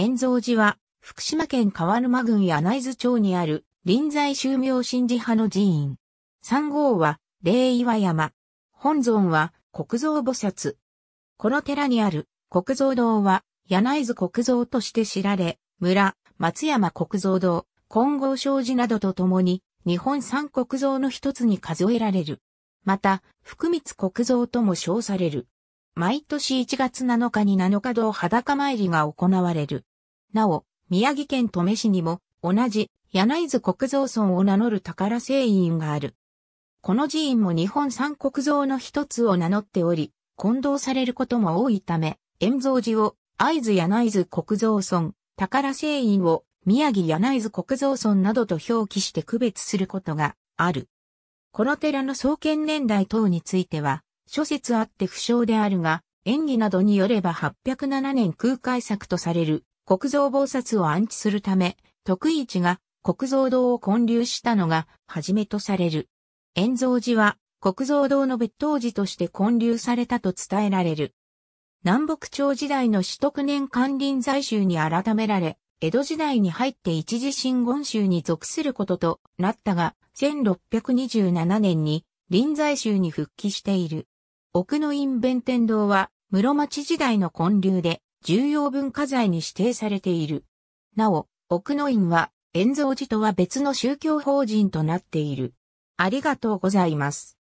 円蔵寺は、福島県川沼郡柳津町にある、臨済宗明神寺派の寺院。三号は、霊岩山。本尊は、国蔵菩薩。この寺にある、国蔵堂は、柳津国蔵として知られ、村、松山国蔵堂、金剛商寺などとともに、日本三国蔵の一つに数えられる。また、福光国蔵とも称される。毎年1月7日に7日堂裸参りが行われる。なお、宮城県登米市にも、同じ、柳津国蔵村を名乗る宝聖院がある。この寺院も日本三国蔵の一つを名乗っており、混同されることも多いため、円蔵寺を、会津柳津国蔵村、宝聖院を、宮城柳津国蔵村などと表記して区別することがある。この寺の創建年代等については、諸説あって不詳であるが、演技などによれば807年空海作とされる国蔵菩薩を安置するため、徳一が国蔵堂を建立したのが初めとされる。円蔵寺は国蔵堂の別当寺として建立されたと伝えられる。南北朝時代の四徳年間臨在州に改められ、江戸時代に入って一時新言宗に属することとなったが、1627年に臨在宗に復帰している。奥の院弁天堂は室町時代の建立で、重要文化財に指定されている。なお、奥の院は、円蔵寺とは別の宗教法人となっている。ありがとうございます。